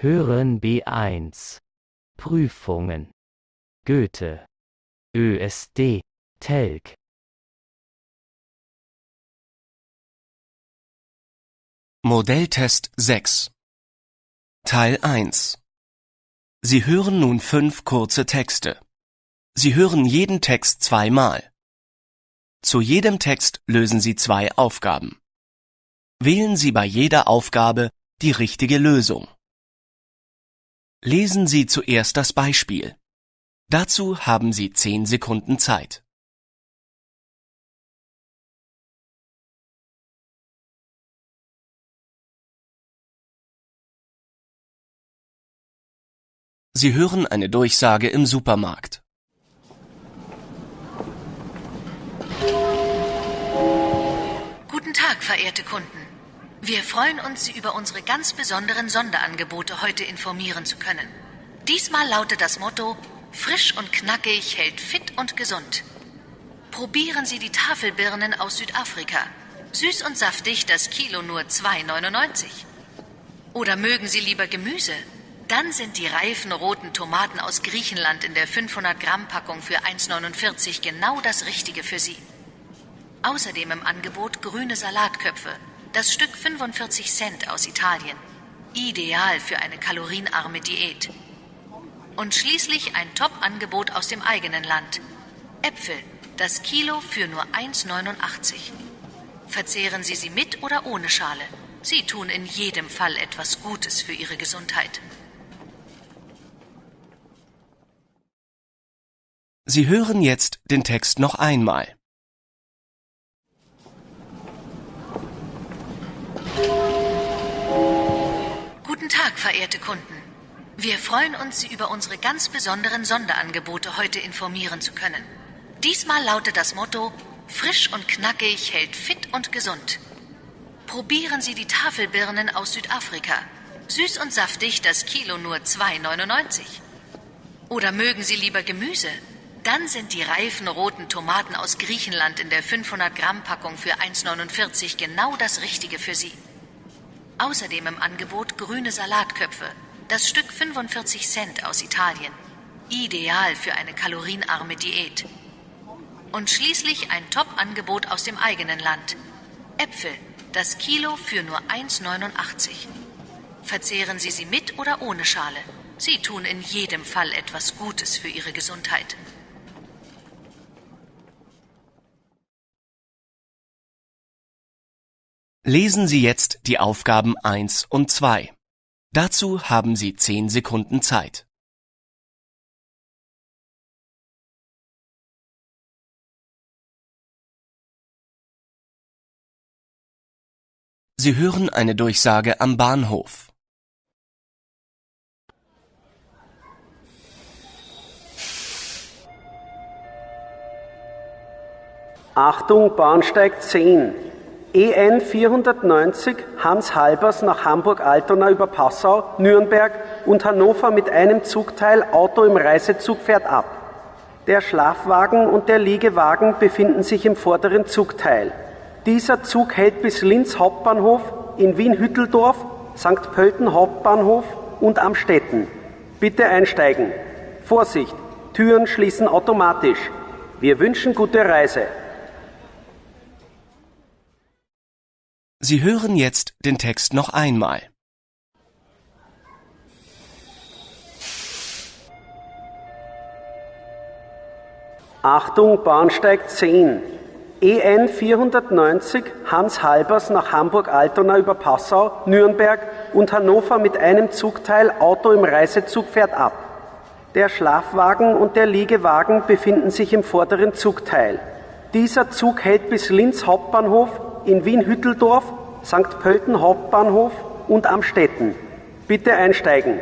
Hören B1. Prüfungen. Goethe. ÖSD. Telg. Modelltest 6. Teil 1. Sie hören nun fünf kurze Texte. Sie hören jeden Text zweimal. Zu jedem Text lösen Sie zwei Aufgaben. Wählen Sie bei jeder Aufgabe die richtige Lösung. Lesen Sie zuerst das Beispiel. Dazu haben Sie zehn Sekunden Zeit. Sie hören eine Durchsage im Supermarkt. Guten Tag, verehrte Kunden. Wir freuen uns, Sie über unsere ganz besonderen Sonderangebote heute informieren zu können. Diesmal lautet das Motto Frisch und knackig hält fit und gesund. Probieren Sie die Tafelbirnen aus Südafrika. Süß und saftig, das Kilo nur 2,99. Oder mögen Sie lieber Gemüse? Dann sind die reifen roten Tomaten aus Griechenland in der 500 Gramm Packung für 1,49 genau das Richtige für Sie. Außerdem im Angebot grüne Salatköpfe, das Stück 45 Cent aus Italien. Ideal für eine kalorienarme Diät. Und schließlich ein Top-Angebot aus dem eigenen Land. Äpfel, das Kilo für nur 1,89. Verzehren Sie sie mit oder ohne Schale. Sie tun in jedem Fall etwas Gutes für Ihre Gesundheit. Sie hören jetzt den Text noch einmal. verehrte Kunden. Wir freuen uns, Sie über unsere ganz besonderen Sonderangebote heute informieren zu können. Diesmal lautet das Motto Frisch und knackig hält fit und gesund. Probieren Sie die Tafelbirnen aus Südafrika. Süß und saftig, das Kilo nur 2,99. Oder mögen Sie lieber Gemüse? Dann sind die reifen roten Tomaten aus Griechenland in der 500 Gramm Packung für 1,49 genau das Richtige für Sie. Außerdem im Angebot grüne Salatköpfe, das Stück 45 Cent aus Italien. Ideal für eine kalorienarme Diät. Und schließlich ein Top-Angebot aus dem eigenen Land. Äpfel, das Kilo für nur 1,89. Verzehren Sie sie mit oder ohne Schale. Sie tun in jedem Fall etwas Gutes für Ihre Gesundheit. Lesen Sie jetzt die Aufgaben 1 und 2. Dazu haben Sie 10 Sekunden Zeit. Sie hören eine Durchsage am Bahnhof. Achtung, Bahnsteig 10. EN 490 Hans Halbers nach Hamburg-Altona über Passau, Nürnberg und Hannover mit einem Zugteil Auto im Reisezug fährt ab. Der Schlafwagen und der Liegewagen befinden sich im vorderen Zugteil. Dieser Zug hält bis Linz Hauptbahnhof, in Wien-Hütteldorf, St. Pölten Hauptbahnhof und Amstetten. Bitte einsteigen. Vorsicht, Türen schließen automatisch. Wir wünschen gute Reise. Sie hören jetzt den Text noch einmal. Achtung, Bahnsteig 10. EN 490 Hans Halbers nach Hamburg-Altona über Passau, Nürnberg und Hannover mit einem Zugteil Auto im Reisezug fährt ab. Der Schlafwagen und der Liegewagen befinden sich im vorderen Zugteil. Dieser Zug hält bis Linz Hauptbahnhof in Wien-Hütteldorf, St. Pölten Hauptbahnhof und Amstetten. Bitte einsteigen.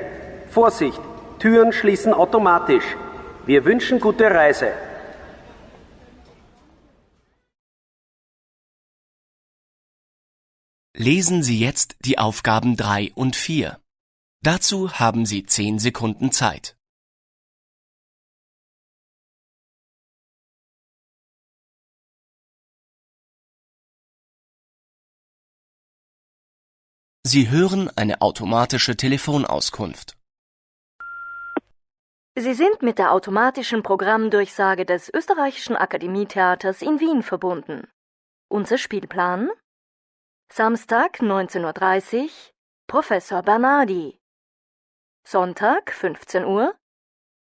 Vorsicht, Türen schließen automatisch. Wir wünschen gute Reise. Lesen Sie jetzt die Aufgaben 3 und 4. Dazu haben Sie 10 Sekunden Zeit. Sie hören eine automatische Telefonauskunft. Sie sind mit der automatischen Programmdurchsage des Österreichischen Akademietheaters in Wien verbunden. Unser Spielplan? Samstag 19.30 Uhr Professor Bernardi. Sonntag 15 Uhr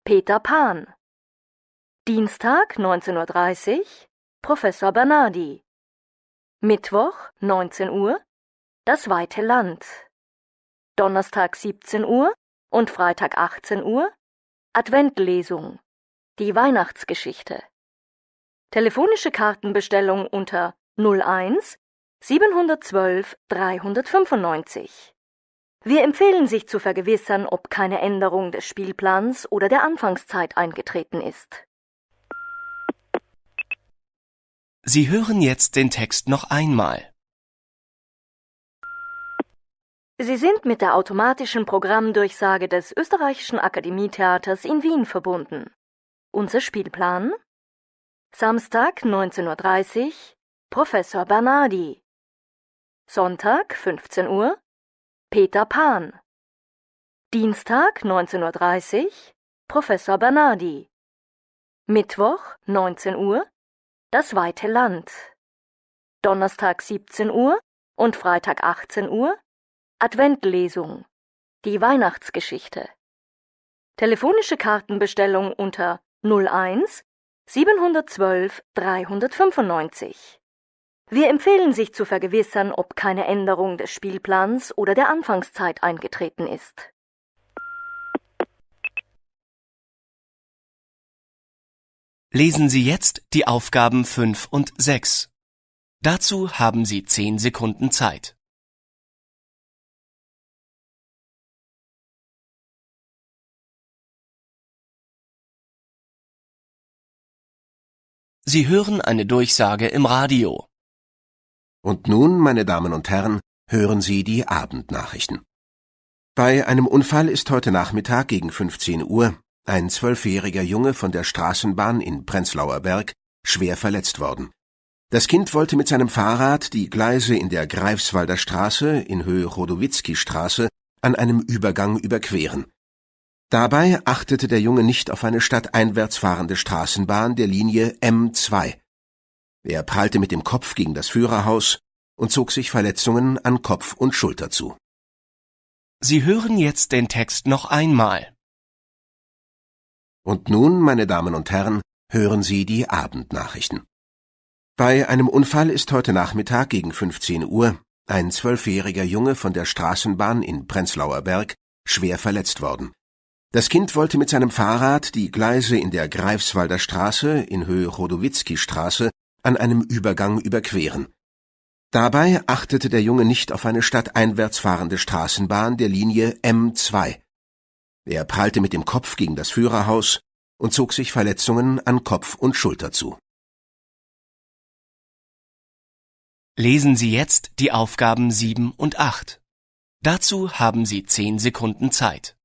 Peter Pan. Dienstag 19.30 Uhr Professor Bernardi. Mittwoch 19 Uhr das weite Land. Donnerstag 17 Uhr und Freitag 18 Uhr Adventlesung. Die Weihnachtsgeschichte. Telefonische Kartenbestellung unter 01 712 395. Wir empfehlen sich zu vergewissern, ob keine Änderung des Spielplans oder der Anfangszeit eingetreten ist. Sie hören jetzt den Text noch einmal. Sie sind mit der automatischen Programmdurchsage des Österreichischen Akademietheaters in Wien verbunden. Unser Spielplan? Samstag 19.30 Uhr Professor Bernardi. Sonntag 15 Uhr Peter Pan. Dienstag 19.30 Uhr Professor Bernardi. Mittwoch 19 Uhr Das weite Land. Donnerstag 17 Uhr und Freitag 18 Uhr Adventlesung. Die Weihnachtsgeschichte. Telefonische Kartenbestellung unter 01 712 395. Wir empfehlen sich zu vergewissern, ob keine Änderung des Spielplans oder der Anfangszeit eingetreten ist. Lesen Sie jetzt die Aufgaben 5 und 6. Dazu haben Sie 10 Sekunden Zeit. Sie hören eine Durchsage im Radio. Und nun, meine Damen und Herren, hören Sie die Abendnachrichten. Bei einem Unfall ist heute Nachmittag gegen 15 Uhr ein zwölfjähriger Junge von der Straßenbahn in Prenzlauer Berg schwer verletzt worden. Das Kind wollte mit seinem Fahrrad die Gleise in der Greifswalder Straße in Höhe Chodowitzki Straße an einem Übergang überqueren. Dabei achtete der Junge nicht auf eine stadteinwärts fahrende Straßenbahn der Linie M2. Er prallte mit dem Kopf gegen das Führerhaus und zog sich Verletzungen an Kopf und Schulter zu. Sie hören jetzt den Text noch einmal. Und nun, meine Damen und Herren, hören Sie die Abendnachrichten. Bei einem Unfall ist heute Nachmittag gegen 15 Uhr ein zwölfjähriger Junge von der Straßenbahn in Prenzlauer Berg schwer verletzt worden. Das Kind wollte mit seinem Fahrrad die Gleise in der Greifswalder Straße in Höhe Chodowitzki Straße an einem Übergang überqueren. Dabei achtete der Junge nicht auf eine stadteinwärts fahrende Straßenbahn der Linie M2. Er prallte mit dem Kopf gegen das Führerhaus und zog sich Verletzungen an Kopf und Schulter zu. Lesen Sie jetzt die Aufgaben 7 und 8. Dazu haben Sie 10 Sekunden Zeit.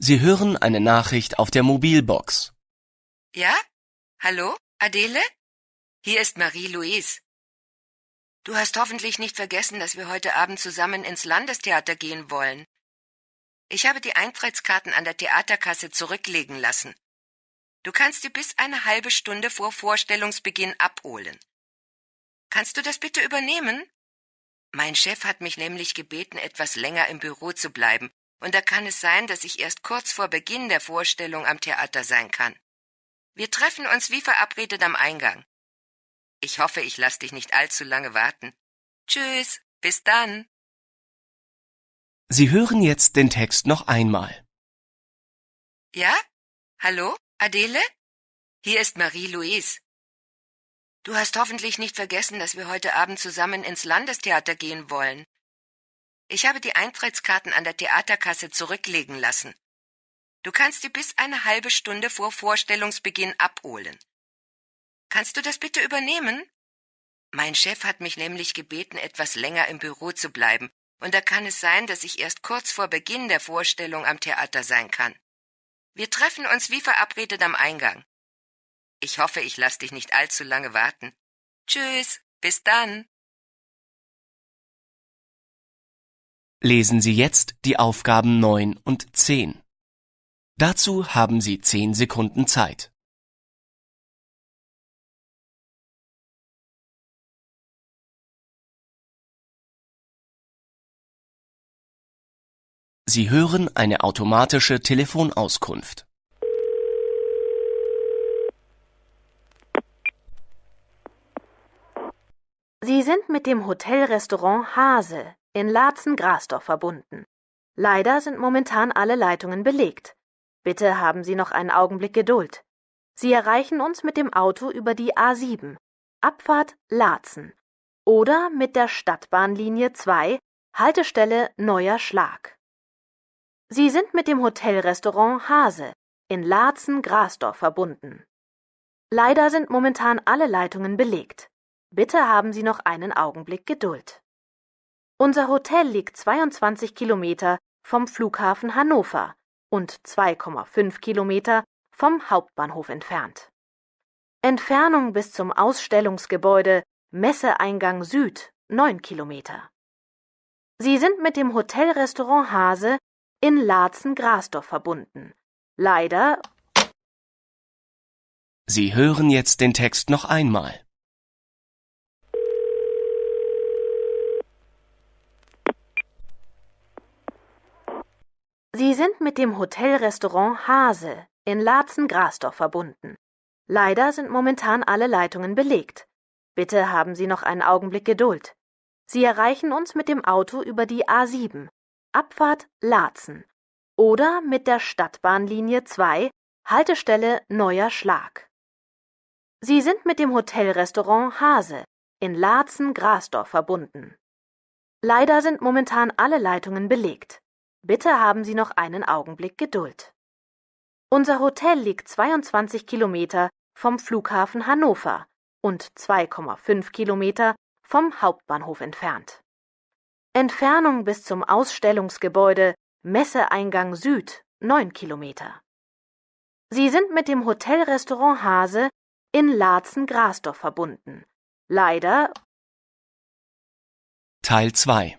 Sie hören eine Nachricht auf der Mobilbox. Ja? Hallo, Adele? Hier ist Marie-Louise. Du hast hoffentlich nicht vergessen, dass wir heute Abend zusammen ins Landestheater gehen wollen. Ich habe die Eintrittskarten an der Theaterkasse zurücklegen lassen. Du kannst sie bis eine halbe Stunde vor Vorstellungsbeginn abholen. Kannst du das bitte übernehmen? Mein Chef hat mich nämlich gebeten, etwas länger im Büro zu bleiben, und da kann es sein, dass ich erst kurz vor Beginn der Vorstellung am Theater sein kann. Wir treffen uns wie verabredet am Eingang. Ich hoffe, ich lasse dich nicht allzu lange warten. Tschüss, bis dann. Sie hören jetzt den Text noch einmal. Ja? Hallo, Adele? Hier ist Marie-Louise. Du hast hoffentlich nicht vergessen, dass wir heute Abend zusammen ins Landestheater gehen wollen. Ich habe die Eintrittskarten an der Theaterkasse zurücklegen lassen. Du kannst die bis eine halbe Stunde vor Vorstellungsbeginn abholen. Kannst du das bitte übernehmen? Mein Chef hat mich nämlich gebeten, etwas länger im Büro zu bleiben, und da kann es sein, dass ich erst kurz vor Beginn der Vorstellung am Theater sein kann. Wir treffen uns wie verabredet am Eingang. Ich hoffe, ich lasse dich nicht allzu lange warten. Tschüss, bis dann. Lesen Sie jetzt die Aufgaben 9 und 10. Dazu haben Sie 10 Sekunden Zeit. Sie hören eine automatische Telefonauskunft. Sie sind mit dem Hotelrestaurant Hase in Laatzen-Grasdorf verbunden. Leider sind momentan alle Leitungen belegt. Bitte haben Sie noch einen Augenblick Geduld. Sie erreichen uns mit dem Auto über die A7, Abfahrt Laatzen, oder mit der Stadtbahnlinie 2, Haltestelle Neuer Schlag. Sie sind mit dem Hotelrestaurant Hase in Laatzen-Grasdorf verbunden. Leider sind momentan alle Leitungen belegt. Bitte haben Sie noch einen Augenblick Geduld. Unser Hotel liegt 22 Kilometer vom Flughafen Hannover und 2,5 Kilometer vom Hauptbahnhof entfernt. Entfernung bis zum Ausstellungsgebäude Messeeingang Süd 9 Kilometer. Sie sind mit dem Hotelrestaurant Hase in Laatzen-Grasdorf verbunden. Leider. Sie hören jetzt den Text noch einmal. Sie sind mit dem Hotelrestaurant Hase in Laatzen-Grasdorf verbunden. Leider sind momentan alle Leitungen belegt. Bitte haben Sie noch einen Augenblick Geduld. Sie erreichen uns mit dem Auto über die A7, Abfahrt Laatzen, oder mit der Stadtbahnlinie 2, Haltestelle Neuer Schlag. Sie sind mit dem Hotelrestaurant Hase in Laatzen-Grasdorf verbunden. Leider sind momentan alle Leitungen belegt. Bitte haben Sie noch einen Augenblick Geduld. Unser Hotel liegt 22 Kilometer vom Flughafen Hannover und 2,5 Kilometer vom Hauptbahnhof entfernt. Entfernung bis zum Ausstellungsgebäude Messeeingang Süd 9 Kilometer. Sie sind mit dem Hotelrestaurant Hase in Laatzen-Grasdorf verbunden. Leider. Teil 2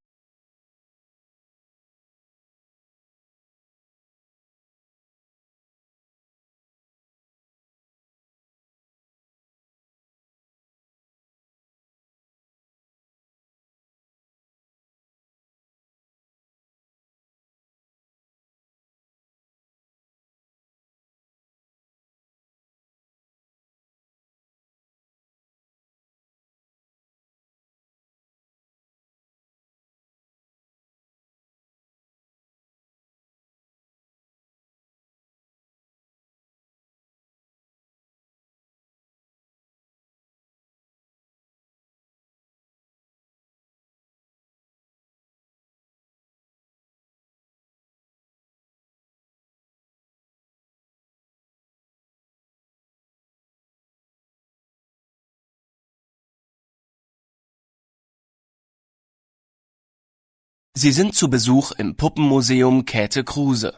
Sie sind zu Besuch im Puppenmuseum Käthe Kruse.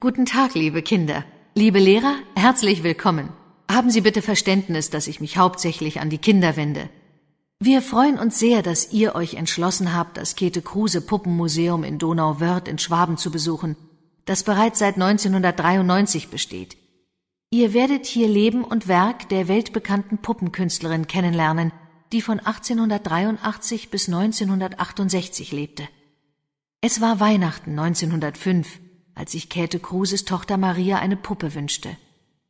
Guten Tag, liebe Kinder. Liebe Lehrer, herzlich willkommen. Haben Sie bitte Verständnis, dass ich mich hauptsächlich an die Kinder wende. Wir freuen uns sehr, dass ihr euch entschlossen habt, das Käthe Kruse Puppenmuseum in Donauwörth in Schwaben zu besuchen, das bereits seit 1993 besteht. Ihr werdet hier Leben und Werk der weltbekannten Puppenkünstlerin kennenlernen, die von 1883 bis 1968 lebte. Es war Weihnachten 1905, als sich Käthe Kruses Tochter Maria eine Puppe wünschte.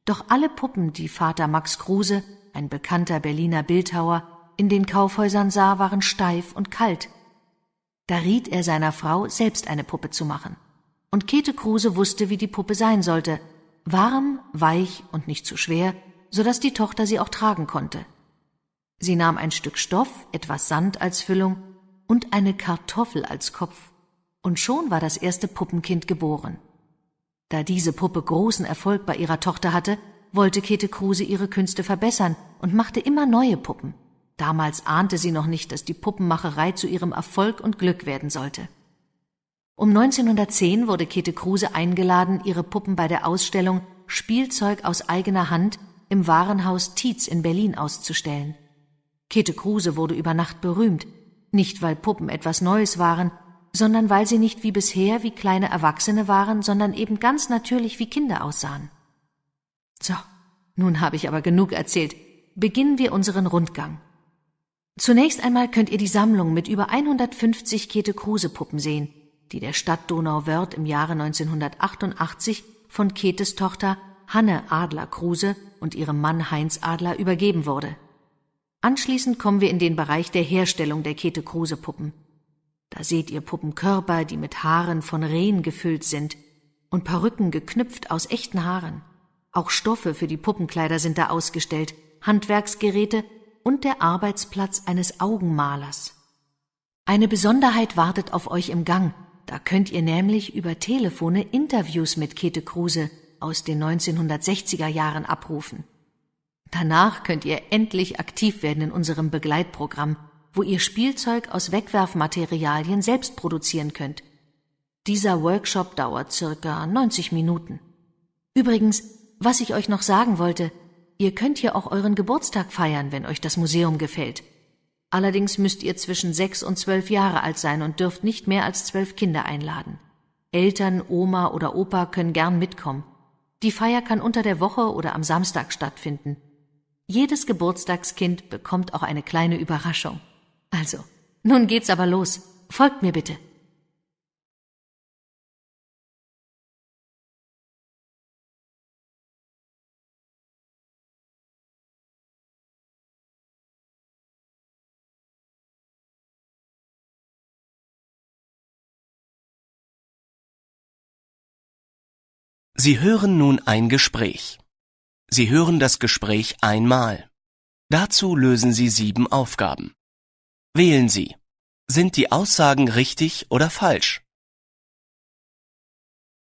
Doch alle Puppen, die Vater Max Kruse, ein bekannter Berliner Bildhauer, in den Kaufhäusern sah, waren steif und kalt. Da riet er seiner Frau, selbst eine Puppe zu machen. Und Käthe Kruse wusste, wie die Puppe sein sollte. Warm, weich und nicht zu schwer, so dass die Tochter sie auch tragen konnte. Sie nahm ein Stück Stoff, etwas Sand als Füllung und eine Kartoffel als Kopf, und schon war das erste Puppenkind geboren. Da diese Puppe großen Erfolg bei ihrer Tochter hatte, wollte Käthe Kruse ihre Künste verbessern und machte immer neue Puppen. Damals ahnte sie noch nicht, dass die Puppenmacherei zu ihrem Erfolg und Glück werden sollte. Um 1910 wurde Käthe Kruse eingeladen, ihre Puppen bei der Ausstellung Spielzeug aus eigener Hand im Warenhaus Tietz in Berlin auszustellen. Käthe Kruse wurde über Nacht berühmt, nicht weil Puppen etwas Neues waren, sondern weil sie nicht wie bisher wie kleine Erwachsene waren, sondern eben ganz natürlich wie Kinder aussahen. So, nun habe ich aber genug erzählt. Beginnen wir unseren Rundgang. Zunächst einmal könnt ihr die Sammlung mit über 150 Käthe Kruse Puppen sehen, die der Stadt Donauwörth im Jahre 1988 von Käthes Tochter Hanne Adler Kruse und ihrem Mann Heinz Adler übergeben wurde. Anschließend kommen wir in den Bereich der Herstellung der Käthe-Kruse-Puppen. Da seht ihr Puppenkörper, die mit Haaren von Rehen gefüllt sind und Perücken geknüpft aus echten Haaren. Auch Stoffe für die Puppenkleider sind da ausgestellt, Handwerksgeräte und der Arbeitsplatz eines Augenmalers. Eine Besonderheit wartet auf euch im Gang. Da könnt ihr nämlich über Telefone Interviews mit Käthe Kruse aus den 1960er Jahren abrufen. Danach könnt ihr endlich aktiv werden in unserem Begleitprogramm, wo ihr Spielzeug aus Wegwerfmaterialien selbst produzieren könnt. Dieser Workshop dauert circa 90 Minuten. Übrigens, was ich euch noch sagen wollte, ihr könnt hier auch euren Geburtstag feiern, wenn euch das Museum gefällt. Allerdings müsst ihr zwischen sechs und zwölf Jahre alt sein und dürft nicht mehr als zwölf Kinder einladen. Eltern, Oma oder Opa können gern mitkommen. Die Feier kann unter der Woche oder am Samstag stattfinden. Jedes Geburtstagskind bekommt auch eine kleine Überraschung. Also, nun geht's aber los. Folgt mir bitte. Sie hören nun ein Gespräch. Sie hören das Gespräch einmal. Dazu lösen Sie sieben Aufgaben. Wählen Sie. Sind die Aussagen richtig oder falsch?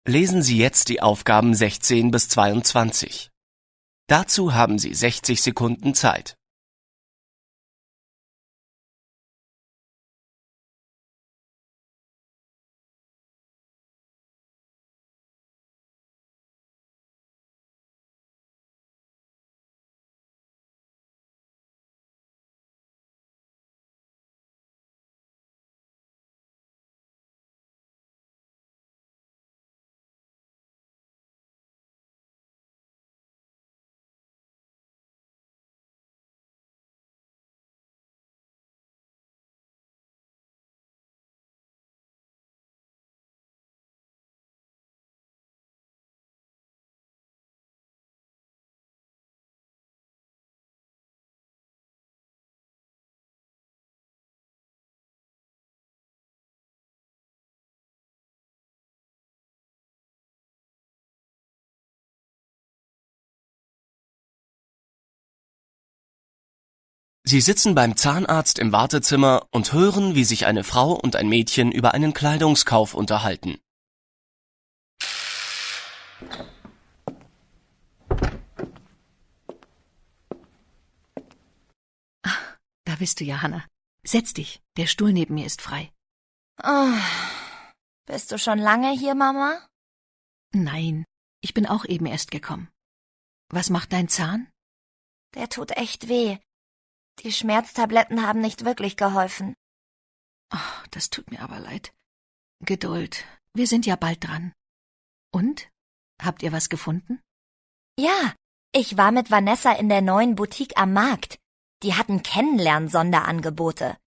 Lesen Sie jetzt die Aufgaben 16 bis 22. Dazu haben Sie 60 Sekunden Zeit. Sie sitzen beim Zahnarzt im Wartezimmer und hören, wie sich eine Frau und ein Mädchen über einen Kleidungskauf unterhalten. Ach, da bist du ja, Hanna. Setz dich, der Stuhl neben mir ist frei. Oh, bist du schon lange hier, Mama? Nein, ich bin auch eben erst gekommen. Was macht dein Zahn? Der tut echt weh. Die Schmerztabletten haben nicht wirklich geholfen. Oh, das tut mir aber leid. Geduld, wir sind ja bald dran. Und? Habt ihr was gefunden? Ja, ich war mit Vanessa in der neuen Boutique am Markt. Die hatten Kennenlern-Sonderangebote.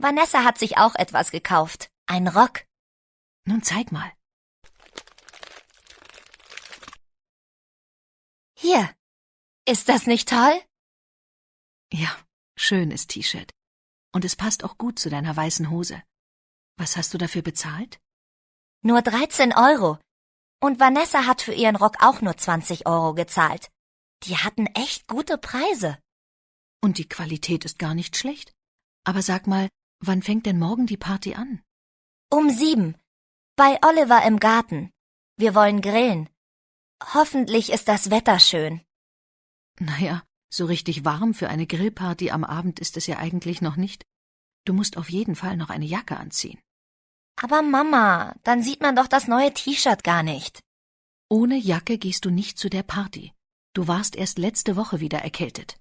Vanessa hat sich auch etwas gekauft. Ein Rock. Nun zeig mal. Hier. Ist das nicht toll? Ja, Schönes T-Shirt. Und es passt auch gut zu deiner weißen Hose. Was hast du dafür bezahlt? Nur 13 Euro. Und Vanessa hat für ihren Rock auch nur 20 Euro gezahlt. Die hatten echt gute Preise. Und die Qualität ist gar nicht schlecht. Aber sag mal, wann fängt denn morgen die Party an? Um sieben. Bei Oliver im Garten. Wir wollen grillen. Hoffentlich ist das Wetter schön. Naja, so richtig warm für eine Grillparty am Abend ist es ja eigentlich noch nicht. Du musst auf jeden Fall noch eine Jacke anziehen. Aber Mama, dann sieht man doch das neue T-Shirt gar nicht. Ohne Jacke gehst du nicht zu der Party. Du warst erst letzte Woche wieder erkältet.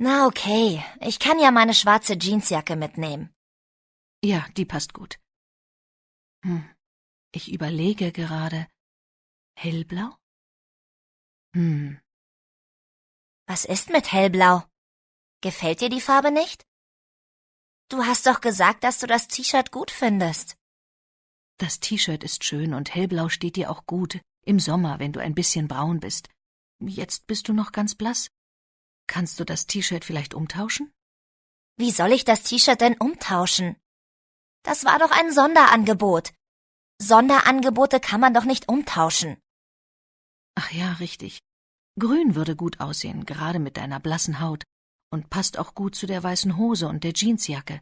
Na okay, ich kann ja meine schwarze Jeansjacke mitnehmen. Ja, die passt gut. Hm, ich überlege gerade. Hellblau? Hm, was ist mit hellblau? Gefällt dir die Farbe nicht? Du hast doch gesagt, dass du das T-Shirt gut findest. Das T-Shirt ist schön und hellblau steht dir auch gut, im Sommer, wenn du ein bisschen braun bist. Jetzt bist du noch ganz blass. Kannst du das T-Shirt vielleicht umtauschen? Wie soll ich das T-Shirt denn umtauschen? Das war doch ein Sonderangebot. Sonderangebote kann man doch nicht umtauschen. Ach ja, richtig. Grün würde gut aussehen, gerade mit deiner blassen Haut, und passt auch gut zu der weißen Hose und der Jeansjacke.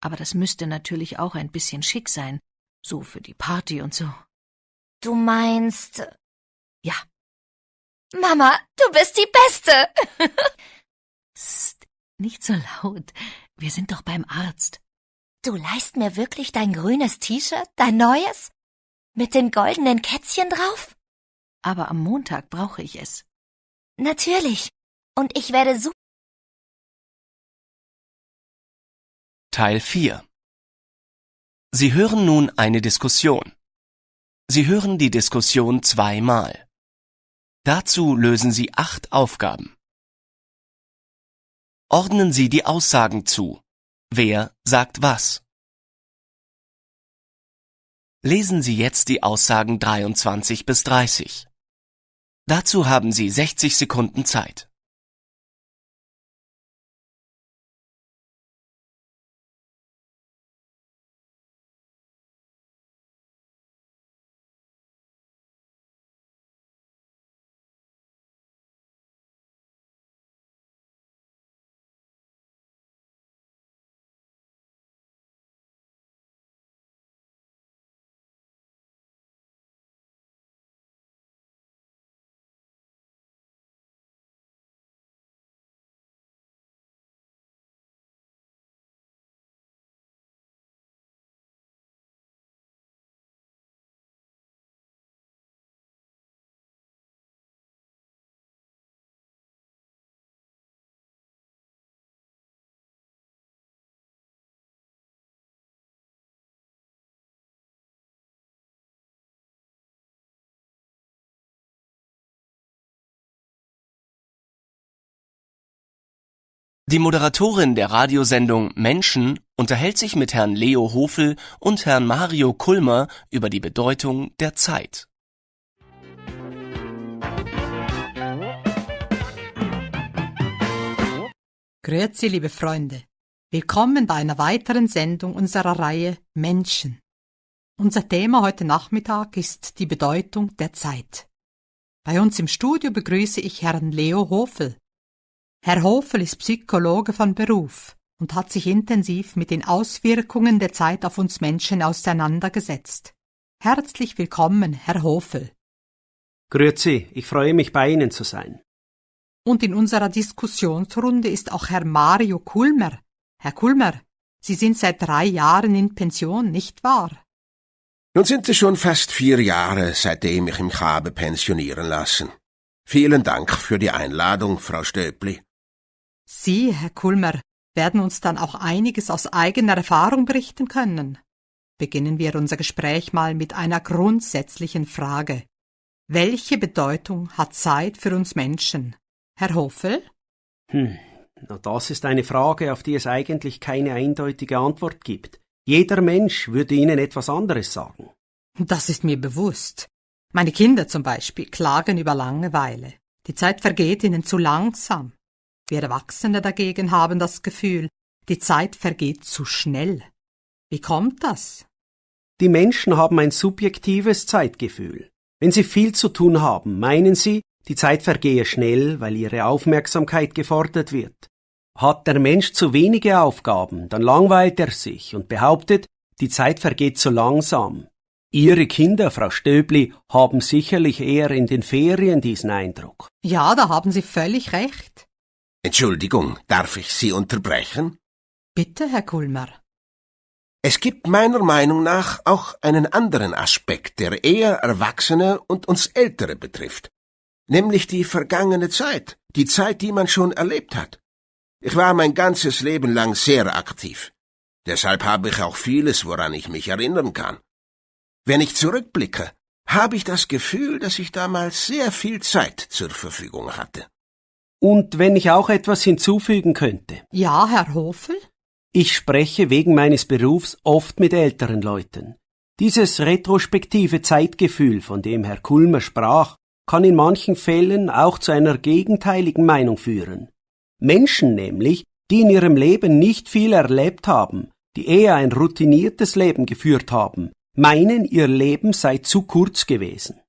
Aber das müsste natürlich auch ein bisschen schick sein, so für die Party und so. Du meinst. Ja. Mama, du bist die Beste. Psst, nicht so laut. Wir sind doch beim Arzt. Du leist mir wirklich dein grünes T-Shirt, dein neues? Mit den goldenen Kätzchen drauf? aber am Montag brauche ich es. Natürlich. Und ich werde so. Teil 4 Sie hören nun eine Diskussion. Sie hören die Diskussion zweimal. Dazu lösen Sie acht Aufgaben. Ordnen Sie die Aussagen zu. Wer sagt was? Lesen Sie jetzt die Aussagen 23 bis 30. Dazu haben Sie 60 Sekunden Zeit. Die Moderatorin der Radiosendung Menschen unterhält sich mit Herrn Leo Hofel und Herrn Mario Kulmer über die Bedeutung der Zeit. Grüezi, liebe Freunde. Willkommen bei einer weiteren Sendung unserer Reihe Menschen. Unser Thema heute Nachmittag ist die Bedeutung der Zeit. Bei uns im Studio begrüße ich Herrn Leo Hofel. Herr Hofel ist Psychologe von Beruf und hat sich intensiv mit den Auswirkungen der Zeit auf uns Menschen auseinandergesetzt. Herzlich willkommen, Herr Hofel. Grüezi, ich freue mich, bei Ihnen zu sein. Und in unserer Diskussionsrunde ist auch Herr Mario Kulmer. Herr Kulmer, Sie sind seit drei Jahren in Pension, nicht wahr? Nun sind es schon fast vier Jahre, seitdem ich mich habe pensionieren lassen. Vielen Dank für die Einladung, Frau Stöpli. Sie, Herr Kulmer, werden uns dann auch einiges aus eigener Erfahrung berichten können. Beginnen wir unser Gespräch mal mit einer grundsätzlichen Frage. Welche Bedeutung hat Zeit für uns Menschen? Herr Hoffel? Hm, na das ist eine Frage, auf die es eigentlich keine eindeutige Antwort gibt. Jeder Mensch würde Ihnen etwas anderes sagen. Das ist mir bewusst. Meine Kinder zum Beispiel klagen über Langeweile. Die Zeit vergeht ihnen zu langsam. Wir Erwachsene dagegen haben das Gefühl, die Zeit vergeht zu schnell. Wie kommt das? Die Menschen haben ein subjektives Zeitgefühl. Wenn sie viel zu tun haben, meinen sie, die Zeit vergehe schnell, weil ihre Aufmerksamkeit gefordert wird. Hat der Mensch zu wenige Aufgaben, dann langweilt er sich und behauptet, die Zeit vergeht zu langsam. Ihre Kinder, Frau Stöbli, haben sicherlich eher in den Ferien diesen Eindruck. Ja, da haben Sie völlig recht. Entschuldigung, darf ich Sie unterbrechen? Bitte, Herr Kulmer. Es gibt meiner Meinung nach auch einen anderen Aspekt, der eher Erwachsene und uns Ältere betrifft, nämlich die vergangene Zeit, die Zeit, die man schon erlebt hat. Ich war mein ganzes Leben lang sehr aktiv. Deshalb habe ich auch vieles, woran ich mich erinnern kann. Wenn ich zurückblicke, habe ich das Gefühl, dass ich damals sehr viel Zeit zur Verfügung hatte. Und wenn ich auch etwas hinzufügen könnte. Ja, Herr Hofel? Ich spreche wegen meines Berufs oft mit älteren Leuten. Dieses retrospektive Zeitgefühl, von dem Herr Kulmer sprach, kann in manchen Fällen auch zu einer gegenteiligen Meinung führen. Menschen nämlich, die in ihrem Leben nicht viel erlebt haben, die eher ein routiniertes Leben geführt haben, meinen, ihr Leben sei zu kurz gewesen.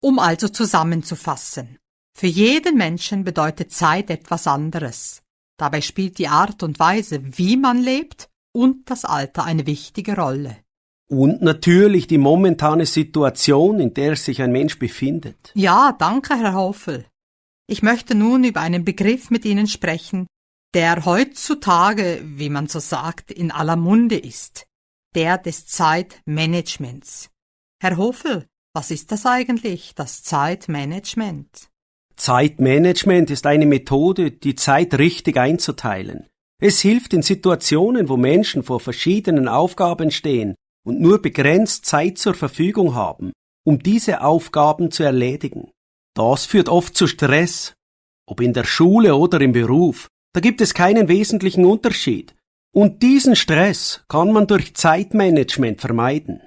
Um also zusammenzufassen. Für jeden Menschen bedeutet Zeit etwas anderes. Dabei spielt die Art und Weise, wie man lebt und das Alter eine wichtige Rolle. Und natürlich die momentane Situation, in der sich ein Mensch befindet. Ja, danke, Herr Hoffel. Ich möchte nun über einen Begriff mit Ihnen sprechen, der heutzutage, wie man so sagt, in aller Munde ist, der des Zeitmanagements. Herr Hofel, was ist das eigentlich, das Zeitmanagement? Zeitmanagement ist eine Methode, die Zeit richtig einzuteilen. Es hilft in Situationen, wo Menschen vor verschiedenen Aufgaben stehen und nur begrenzt Zeit zur Verfügung haben, um diese Aufgaben zu erledigen. Das führt oft zu Stress, ob in der Schule oder im Beruf, da gibt es keinen wesentlichen Unterschied. Und diesen Stress kann man durch Zeitmanagement vermeiden.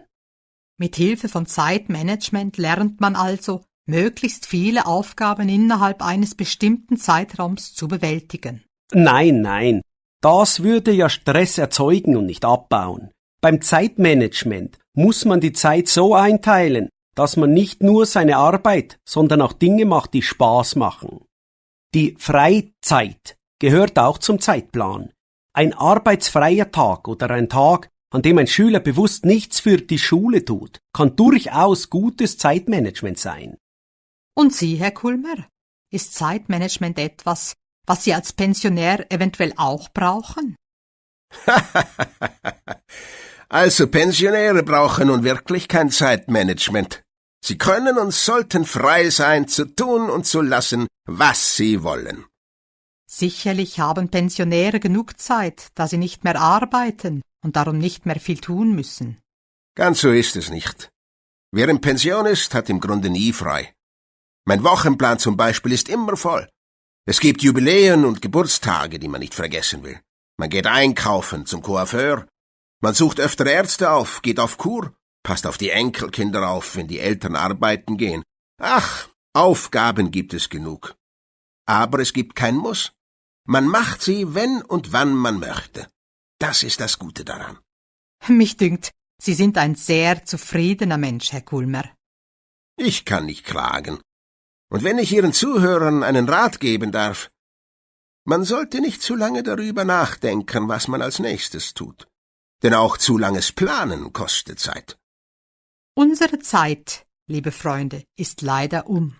Mit Hilfe von Zeitmanagement lernt man also, möglichst viele Aufgaben innerhalb eines bestimmten Zeitraums zu bewältigen. Nein, nein. Das würde ja Stress erzeugen und nicht abbauen. Beim Zeitmanagement muss man die Zeit so einteilen, dass man nicht nur seine Arbeit, sondern auch Dinge macht, die Spaß machen. Die Freizeit gehört auch zum Zeitplan. Ein arbeitsfreier Tag oder ein Tag, an dem ein Schüler bewusst nichts für die Schule tut, kann durchaus gutes Zeitmanagement sein. Und Sie, Herr Kulmer, ist Zeitmanagement etwas, was Sie als Pensionär eventuell auch brauchen? also Pensionäre brauchen nun wirklich kein Zeitmanagement. Sie können und sollten frei sein, zu tun und zu lassen, was sie wollen. Sicherlich haben Pensionäre genug Zeit, da sie nicht mehr arbeiten und darum nicht mehr viel tun müssen. Ganz so ist es nicht. Wer in Pension ist, hat im Grunde nie frei. Mein Wochenplan zum Beispiel ist immer voll. Es gibt Jubiläen und Geburtstage, die man nicht vergessen will. Man geht einkaufen zum Coiffeur. Man sucht öfter Ärzte auf, geht auf Kur, passt auf die Enkelkinder auf, wenn die Eltern arbeiten gehen. Ach, Aufgaben gibt es genug. Aber es gibt kein Muss. Man macht sie, wenn und wann man möchte. Das ist das Gute daran. Mich dünkt, Sie sind ein sehr zufriedener Mensch, Herr Kulmer. Ich kann nicht klagen. Und wenn ich Ihren Zuhörern einen Rat geben darf, man sollte nicht zu lange darüber nachdenken, was man als nächstes tut, denn auch zu langes Planen kostet Zeit. Unsere Zeit, liebe Freunde, ist leider um.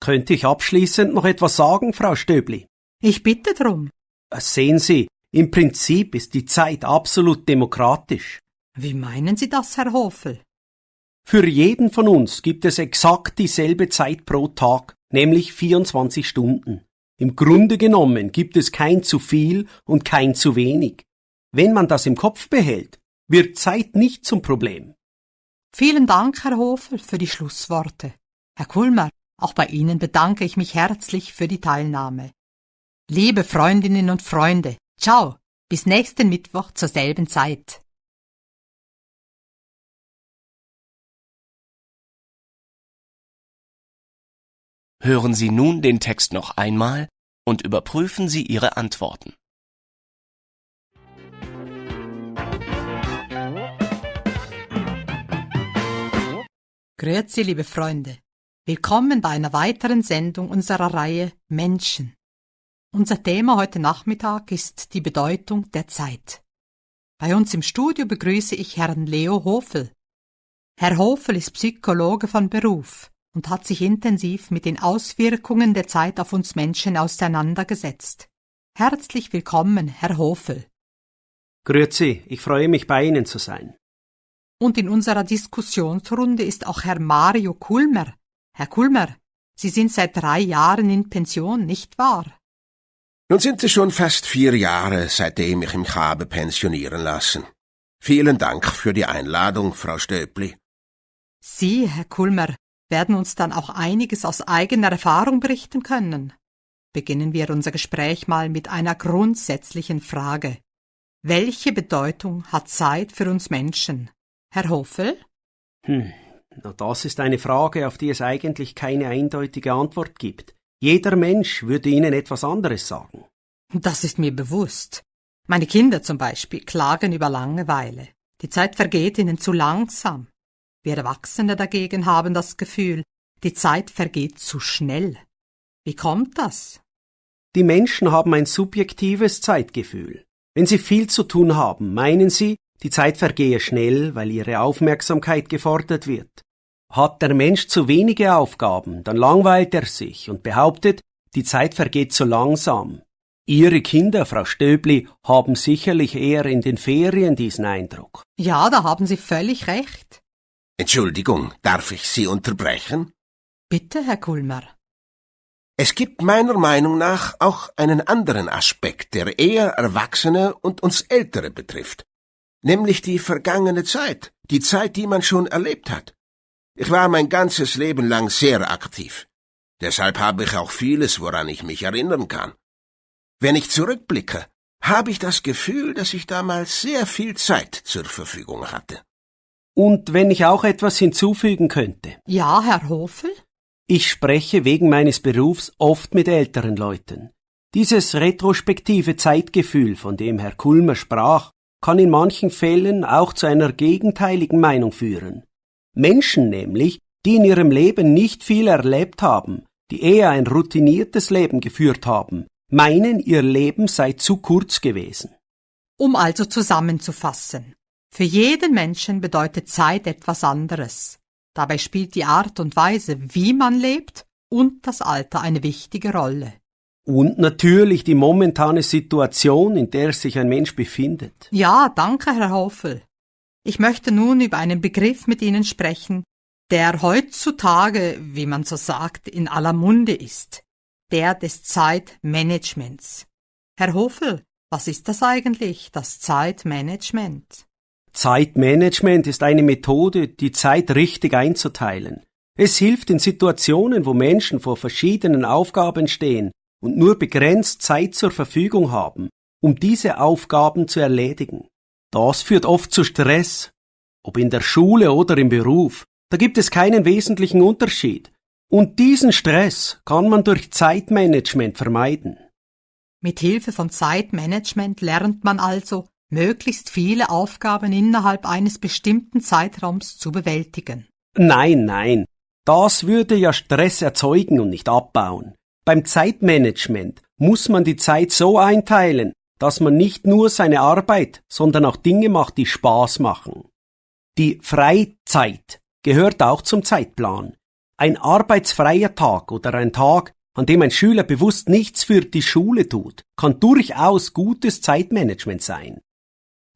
Könnte ich abschließend noch etwas sagen, Frau Stöbli? Ich bitte drum. Äh, sehen Sie, im Prinzip ist die Zeit absolut demokratisch. Wie meinen Sie das, Herr Hofel? Für jeden von uns gibt es exakt dieselbe Zeit pro Tag, nämlich 24 Stunden. Im Grunde genommen gibt es kein zu viel und kein zu wenig. Wenn man das im Kopf behält, wird Zeit nicht zum Problem. Vielen Dank, Herr Hofel, für die Schlussworte. Herr Kulmer, auch bei Ihnen bedanke ich mich herzlich für die Teilnahme. Liebe Freundinnen und Freunde, ciao, bis nächsten Mittwoch zur selben Zeit. Hören Sie nun den Text noch einmal und überprüfen Sie Ihre Antworten. Grüezi, liebe Freunde. Willkommen bei einer weiteren Sendung unserer Reihe Menschen. Unser Thema heute Nachmittag ist die Bedeutung der Zeit. Bei uns im Studio begrüße ich Herrn Leo Hofel. Herr Hofel ist Psychologe von Beruf und hat sich intensiv mit den Auswirkungen der Zeit auf uns Menschen auseinandergesetzt. Herzlich willkommen, Herr Hofel. Grüezi, ich freue mich, bei Ihnen zu sein. Und in unserer Diskussionsrunde ist auch Herr Mario Kulmer. Herr Kulmer, Sie sind seit drei Jahren in Pension, nicht wahr? Nun sind es schon fast vier Jahre, seitdem ich mich habe pensionieren lassen. Vielen Dank für die Einladung, Frau Stöpli. Sie, Herr Kulmer, werden uns dann auch einiges aus eigener Erfahrung berichten können. Beginnen wir unser Gespräch mal mit einer grundsätzlichen Frage. Welche Bedeutung hat Zeit für uns Menschen? Herr Hoffel? Hm, na das ist eine Frage, auf die es eigentlich keine eindeutige Antwort gibt. Jeder Mensch würde Ihnen etwas anderes sagen. Das ist mir bewusst. Meine Kinder zum Beispiel klagen über Langeweile. Die Zeit vergeht ihnen zu langsam. Wir Erwachsene dagegen haben das Gefühl, die Zeit vergeht zu schnell. Wie kommt das? Die Menschen haben ein subjektives Zeitgefühl. Wenn sie viel zu tun haben, meinen sie, die Zeit vergehe schnell, weil ihre Aufmerksamkeit gefordert wird. Hat der Mensch zu wenige Aufgaben, dann langweilt er sich und behauptet, die Zeit vergeht zu langsam. Ihre Kinder, Frau Stöbli, haben sicherlich eher in den Ferien diesen Eindruck. Ja, da haben Sie völlig recht. Entschuldigung, darf ich Sie unterbrechen? Bitte, Herr Kulmer. Es gibt meiner Meinung nach auch einen anderen Aspekt, der eher Erwachsene und uns Ältere betrifft, nämlich die vergangene Zeit, die Zeit, die man schon erlebt hat. Ich war mein ganzes Leben lang sehr aktiv. Deshalb habe ich auch vieles, woran ich mich erinnern kann. Wenn ich zurückblicke, habe ich das Gefühl, dass ich damals sehr viel Zeit zur Verfügung hatte. Und wenn ich auch etwas hinzufügen könnte. Ja, Herr Hofel? Ich spreche wegen meines Berufs oft mit älteren Leuten. Dieses retrospektive Zeitgefühl, von dem Herr Kulmer sprach, kann in manchen Fällen auch zu einer gegenteiligen Meinung führen. Menschen nämlich, die in ihrem Leben nicht viel erlebt haben, die eher ein routiniertes Leben geführt haben, meinen, ihr Leben sei zu kurz gewesen. Um also zusammenzufassen. Für jeden Menschen bedeutet Zeit etwas anderes. Dabei spielt die Art und Weise, wie man lebt und das Alter eine wichtige Rolle. Und natürlich die momentane Situation, in der sich ein Mensch befindet. Ja, danke, Herr Hoffel. Ich möchte nun über einen Begriff mit Ihnen sprechen, der heutzutage, wie man so sagt, in aller Munde ist, der des Zeitmanagements. Herr Hofel, was ist das eigentlich, das Zeitmanagement? Zeitmanagement ist eine Methode, die Zeit richtig einzuteilen. Es hilft in Situationen, wo Menschen vor verschiedenen Aufgaben stehen und nur begrenzt Zeit zur Verfügung haben, um diese Aufgaben zu erledigen. Das führt oft zu Stress. Ob in der Schule oder im Beruf, da gibt es keinen wesentlichen Unterschied. Und diesen Stress kann man durch Zeitmanagement vermeiden. Mit Hilfe von Zeitmanagement lernt man also, möglichst viele Aufgaben innerhalb eines bestimmten Zeitraums zu bewältigen. Nein, nein. Das würde ja Stress erzeugen und nicht abbauen. Beim Zeitmanagement muss man die Zeit so einteilen, dass man nicht nur seine Arbeit, sondern auch Dinge macht, die Spaß machen. Die Freizeit gehört auch zum Zeitplan. Ein arbeitsfreier Tag oder ein Tag, an dem ein Schüler bewusst nichts für die Schule tut, kann durchaus gutes Zeitmanagement sein.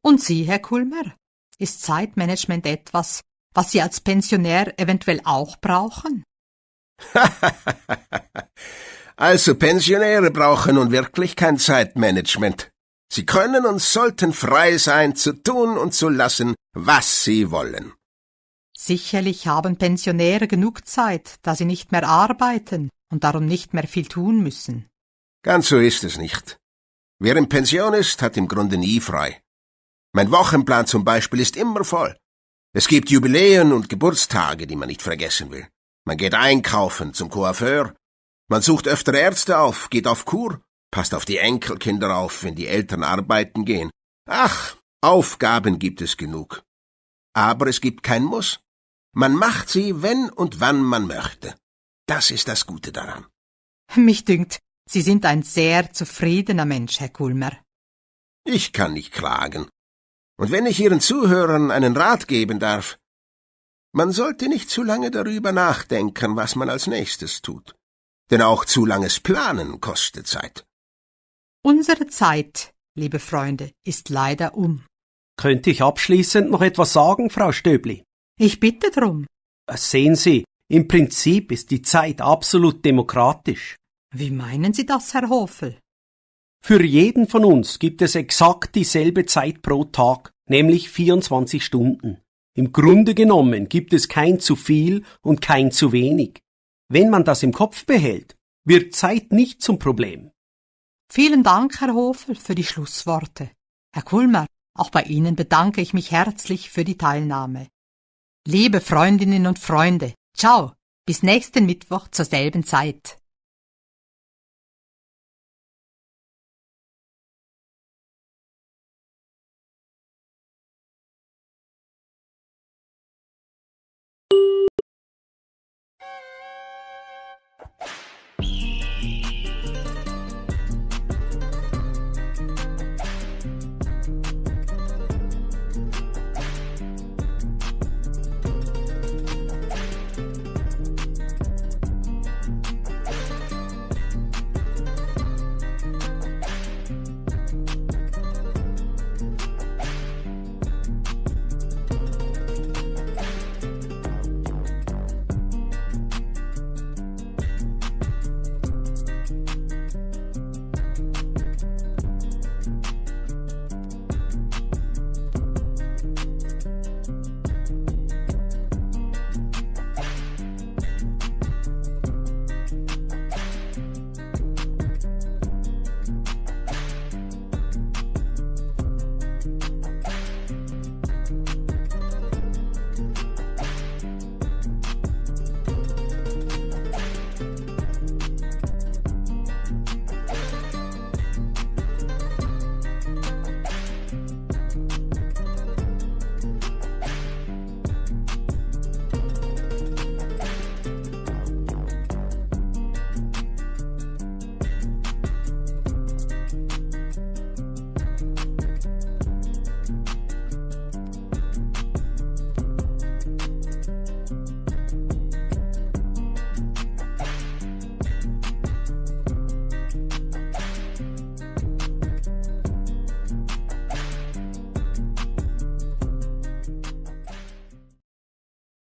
Und Sie, Herr Kulmer, ist Zeitmanagement etwas, was Sie als Pensionär eventuell auch brauchen? also Pensionäre brauchen nun wirklich kein Zeitmanagement. Sie können und sollten frei sein, zu tun und zu lassen, was sie wollen. Sicherlich haben Pensionäre genug Zeit, da sie nicht mehr arbeiten und darum nicht mehr viel tun müssen. Ganz so ist es nicht. Wer in Pension ist, hat im Grunde nie frei. Mein Wochenplan zum Beispiel ist immer voll. Es gibt Jubiläen und Geburtstage, die man nicht vergessen will. Man geht einkaufen zum Coiffeur. Man sucht öfter Ärzte auf, geht auf Kur, passt auf die Enkelkinder auf, wenn die Eltern arbeiten gehen. Ach, Aufgaben gibt es genug. Aber es gibt kein Muss. Man macht sie, wenn und wann man möchte. Das ist das Gute daran. Mich dünkt, Sie sind ein sehr zufriedener Mensch, Herr Kulmer. Ich kann nicht klagen. Und wenn ich Ihren Zuhörern einen Rat geben darf, man sollte nicht zu lange darüber nachdenken, was man als nächstes tut. Denn auch zu langes Planen kostet Zeit. Unsere Zeit, liebe Freunde, ist leider um. Könnte ich abschließend noch etwas sagen, Frau Stöbli? Ich bitte drum. Sehen Sie, im Prinzip ist die Zeit absolut demokratisch. Wie meinen Sie das, Herr Hofel? Für jeden von uns gibt es exakt dieselbe Zeit pro Tag, nämlich 24 Stunden. Im Grunde genommen gibt es kein zu viel und kein zu wenig. Wenn man das im Kopf behält, wird Zeit nicht zum Problem. Vielen Dank, Herr Hofel, für die Schlussworte. Herr Kulmer, auch bei Ihnen bedanke ich mich herzlich für die Teilnahme. Liebe Freundinnen und Freunde, ciao, bis nächsten Mittwoch zur selben Zeit. 何